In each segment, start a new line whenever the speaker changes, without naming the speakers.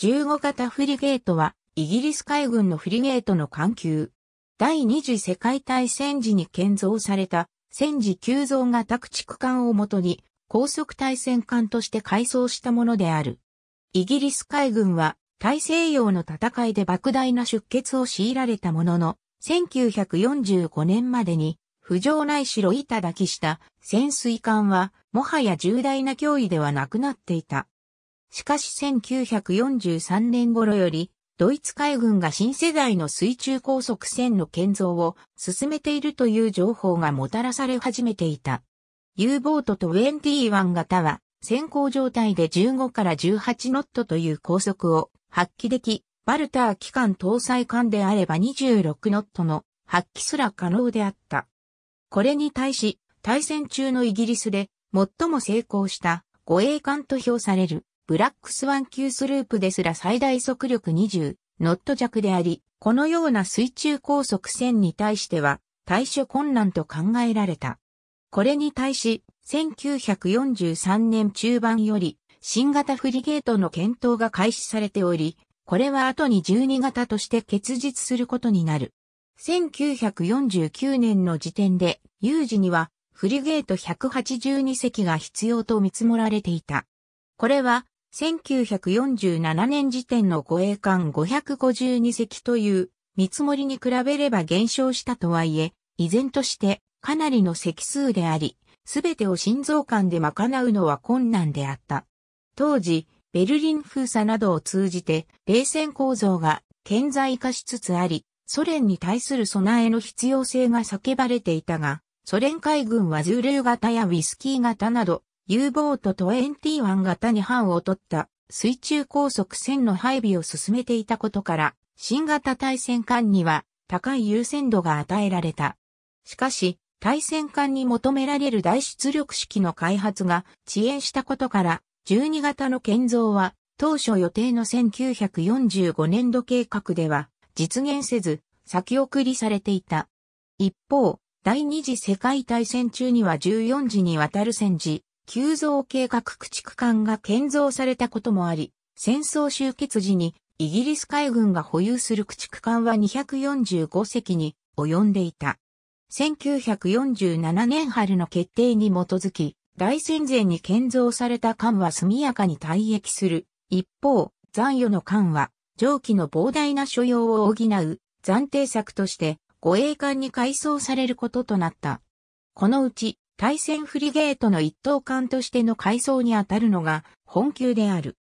15型フリゲートは、イギリス海軍のフリゲートの艦級。第二次世界大戦時に建造された戦時急増型駆逐艦をもとに高速対戦艦として改装したものである。イギリス海軍は大西洋の戦いで莫大な出血を強いられたものの、1945年までに浮上ないしろ板抱だきした潜水艦はもはや重大な脅威ではなくなっていた。しかし1943年頃より、ドイツ海軍が新世代の水中高速船の建造を進めているという情報がもたらされ始めていた。U ボートと21型は、先行状態で15から18ノットという高速を発揮でき、バルター機関搭載艦であれば26ノットの発揮すら可能であった。これに対し、対戦中のイギリスで最も成功した護衛艦と評されるブラックスワン級スループですら最大速力20ノット弱であり、このような水中高速船に対しては対処困難と考えられた。これに対し、1943年中盤より新型フリゲートの検討が開始されており、これは後に12型として結実することになる。1949年の時点で、有事にはフリゲート182隻が必要と見積もられていた。これは1947年時点の護衛艦552隻という見積もりに比べれば減少したとはいえ、依然としてかなりの隻数であり、すべてを心臓艦で賄うのは困難であった。当時、ベルリン封鎖などを通じて冷戦構造が顕在化しつつあり、ソ連に対する備えの必要性が叫ばれていたが、ソ連海軍はズール型やウィスキー型など、U ボート21型に班を取った水中高速船の配備を進めていたことから、新型対戦艦には高い優先度が与えられた。しかし、対戦艦に求められる大出力式の開発が遅延したことから、12型の建造は当初予定の1945年度計画では実現せず先送りされていた。一方、第二次世界大戦中には14次にわたる戦時、急増計画駆逐艦が建造されたこともあり、戦争終結時にイギリス海軍が保有する駆逐艦は245隻に及んでいた。1947年春の決定に基づき、大戦前に建造された艦は速やかに退役する。一方、残余の艦は、蒸気の膨大な所要を補う暫定策として、護衛艦に改装されることとなった。このうち、対戦フリゲートの一等艦としての改装にあたるのが本級である。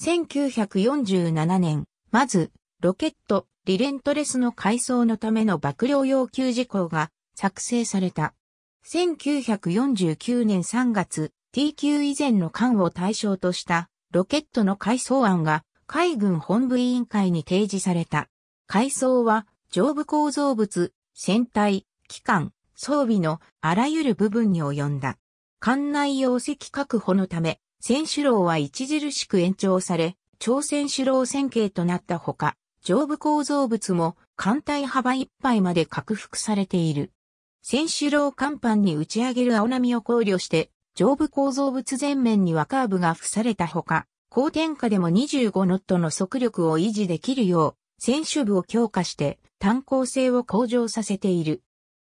1947年、まず、ロケット、リレントレスの改装のための幕僚要求事項が作成された。1949年3月、T 級以前の艦を対象としたロケットの改装案が海軍本部委員会に提示された。改装は上部構造物、船体、機関、装備のあらゆる部分に及んだ。艦内容積確保のため、選手楼は著しく延長され、朝鮮首楼線形となったほか、上部構造物も艦隊幅いっぱいまで拡幅されている。選手楼甲板に打ち上げる青波を考慮して、上部構造物前面にはカーブが付されたほか、高点下でも25ノットの速力を維持できるよう、選手部を強化して、単行性を向上させている。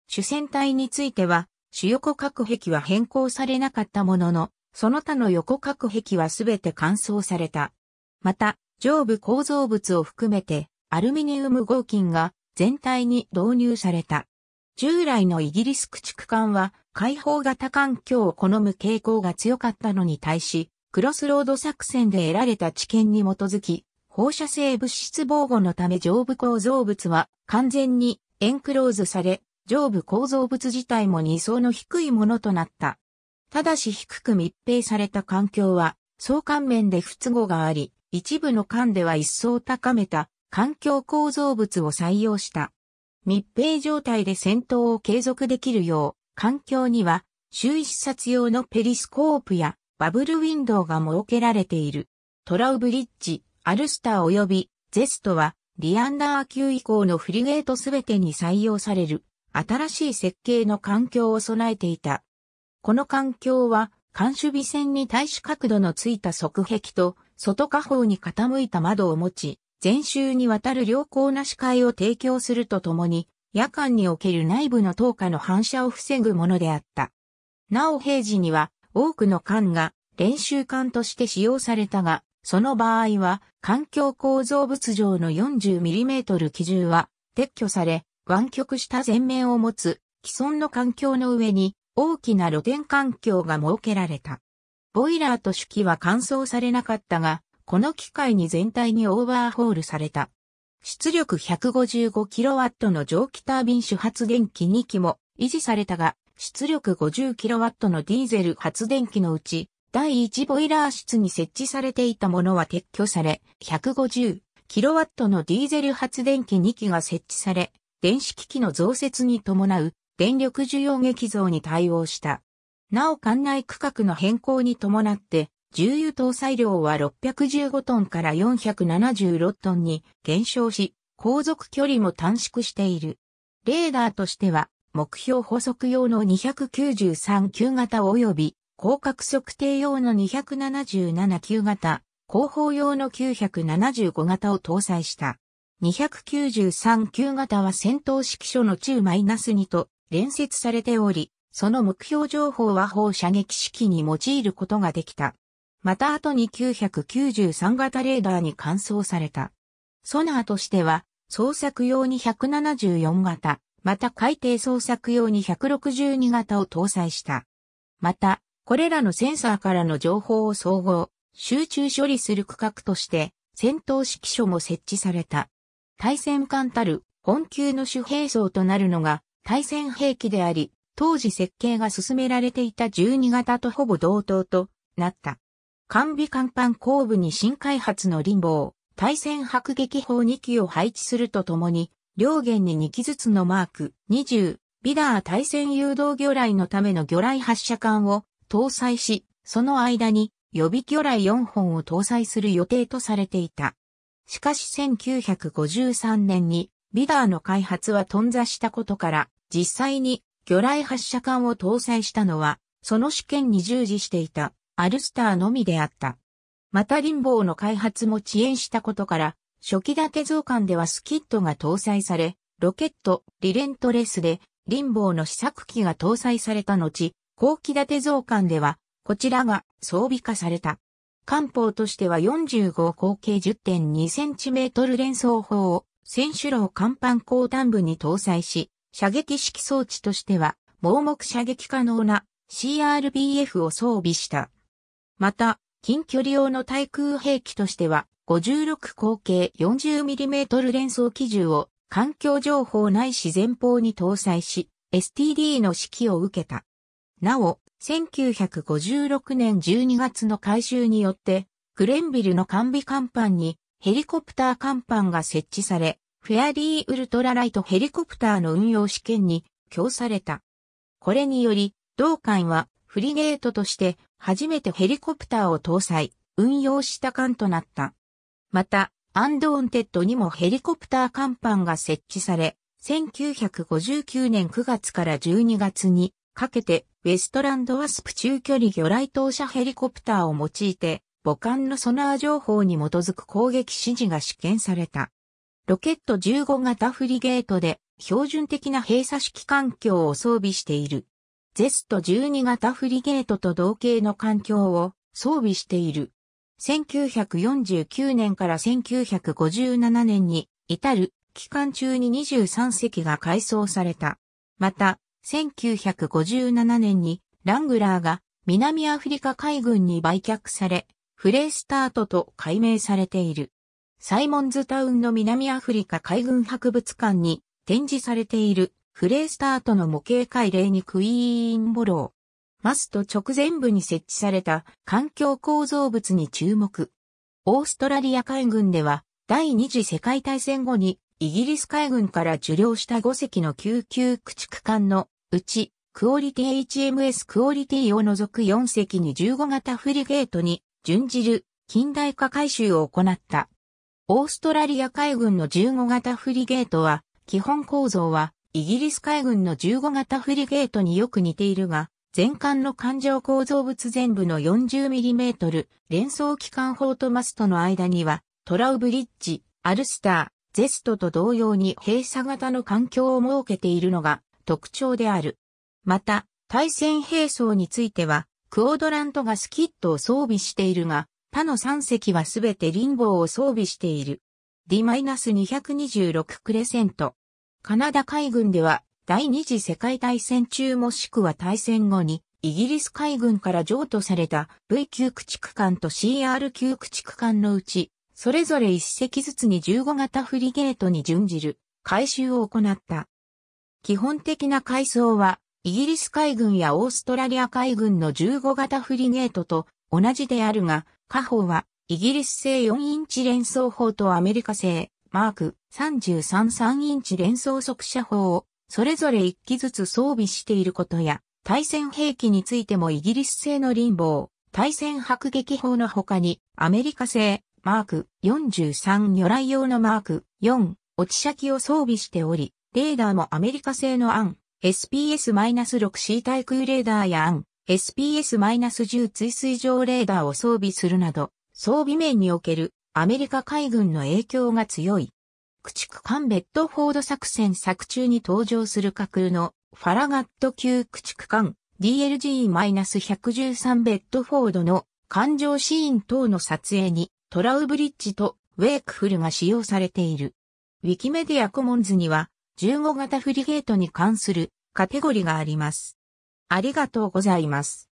主戦隊については、主横隔壁は変更されなかったものの、その他の横隔壁はすべて乾燥された。また、上部構造物を含めて、アルミニウム合金が全体に導入された。従来のイギリス駆逐艦は開放型環境を好む傾向が強かったのに対し、クロスロード作戦で得られた知見に基づき、放射性物質防護のため上部構造物は完全にエンクローズされ、上部構造物自体も二層の低いものとなった。ただし低く密閉された環境は、相関面で不都合があり、一部の間では一層高めた環境構造物を採用した。密閉状態で戦闘を継続できるよう、環境には、周囲視察用のペリスコープやバブルウィンドウが設けられている。トラウブリッジ、アルスター及びゼストは、リアンダー級以降のフリゲートすべてに採用される。新しい設計の環境を備えていた。この環境は、監守備線に対し角度のついた側壁と、外下方に傾いた窓を持ち、全周にわたる良好な視界を提供するとともに、夜間における内部の灯火の反射を防ぐものであった。なお平時には多くの艦が練習艦として使用されたが、その場合は環境構造物上の 40mm 基準は撤去され、湾曲した前面を持つ既存の環境の上に大きな露天環境が設けられた。ボイラーと手記は乾燥されなかったが、この機械に全体にオーバーホールされた。出力 155kW の蒸気タービン主発電機2機も維持されたが、出力 50kW のディーゼル発電機のうち、第1ボイラー室に設置されていたものは撤去され、150kW のディーゼル発電機2機が設置され、電子機器の増設に伴う電力需要激増に対応した。なお管内区画の変更に伴って、重油搭載量は615トンから476トンに減少し、航続距離も短縮している。レーダーとしては、目標補足用の293級型及び、広角測定用の277級型、広報用の975型を搭載した。293旧型は戦闘指揮所の中 -2 と連接されており、その目標情報は砲射撃式に用いることができた。また後に993型レーダーに換装された。ソナーとしては、捜索用に174型、また海底捜索用に162型を搭載した。また、これらのセンサーからの情報を総合、集中処理する区画として、戦闘指揮所も設置された。対戦艦たる本級の主兵装となるのが対戦兵器であり、当時設計が進められていた12型とほぼ同等となった。完備艦板後部に新開発の輪棒、対戦迫撃砲2機を配置するとともに、両舷に2機ずつのマーク20、ビダー対戦誘導魚雷のための魚雷発射管を搭載し、その間に予備魚雷4本を搭載する予定とされていた。しかし1953年にビダーの開発は頓挫したことから、実際に魚雷発射艦を搭載したのは、その試験に従事していたアルスターのみであった。またリンボーの開発も遅延したことから、初期建て増艦ではスキットが搭載され、ロケット、リレントレスで、リンボーの試作機が搭載された後、後期建て増艦では、こちらが装備化された。官報としては45口径 10.2cm 連装砲を選手楼甲板後端部に搭載し、射撃式装置としては盲目射撃可能な CRBF を装備した。また、近距離用の対空兵器としては、56口径 40mm 連装機銃を環境情報ないし前方に搭載し、STD の指揮を受けた。なお、1956年12月の改修によって、グレンビルの完備甲板にヘリコプター甲板が設置され、フェアリーウルトラライトヘリコプターの運用試験に供された。これにより、同艦はフリゲートとして初めてヘリコプターを搭載、運用した艦となった。また、アンドーンテッドにもヘリコプター甲板が設置され、1959年9月から12月にかけて、ウェストランドワスプ中距離魚雷投射ヘリコプターを用いて、母艦のソナー情報に基づく攻撃指示が試験された。ロケット15型フリゲートで標準的な閉鎖式環境を装備している。ゼスト12型フリゲートと同型の環境を装備している。1949年から1957年に至る期間中に23隻が改装された。また、1957年にラングラーが南アフリカ海軍に売却され、フレースタートと改名されている。サイモンズタウンの南アフリカ海軍博物館に展示されているフレースタートの模型海例にクイーンボロー。マスト直前部に設置された環境構造物に注目。オーストラリア海軍では第二次世界大戦後にイギリス海軍から受領した5隻の救急駆逐艦のうち、クオリティ HMS クオリティを除く4隻に15型フリゲートに準じる近代化改修を行った。オーストラリア海軍の15型フリゲートは、基本構造はイギリス海軍の15型フリゲートによく似ているが、全艦の艦上構造物全部の 40mm 連装機関砲とマストの間にはトラウブリッジ、アルスター、ゼストと同様に閉鎖型の環境を設けているのが特徴である。また、対戦兵装については、クオードラントがスキットを装備しているが、他の3隻はすべてリンボーを装備している。D-226 クレセント。カナダ海軍では、第二次世界大戦中もしくは大戦後に、イギリス海軍から譲渡された V 級駆逐艦と CR 級駆逐艦のうち、それぞれ1隻ずつに15型フリゲートに準じる回収を行った。基本的な改装は、イギリス海軍やオーストラリア海軍の15型フリゲートと同じであるが、下方はイギリス製4インチ連装砲とアメリカ製マーク333インチ連装速射砲をそれぞれ1機ずつ装備していることや、対戦兵器についてもイギリス製のリンボー、対戦迫撃砲の他にアメリカ製マーク43魚雷用のマーク4落ち先を装備しており、レーダーもアメリカ製のアン SPS-6C 対空レーダーやアン SPS-10 追水上レーダーを装備するなど、装備面におけるアメリカ海軍の影響が強い。駆逐艦ベッドフォード作戦作中に登場する架空のファラガット級駆逐艦 DLG-113 ベッドフォードの艦上シーン等の撮影にトラウブリッジとウェイクフルが使用されている。ウィキメディアコモンズには15型フリゲートに関するカテゴリがあります。ありがとうございます。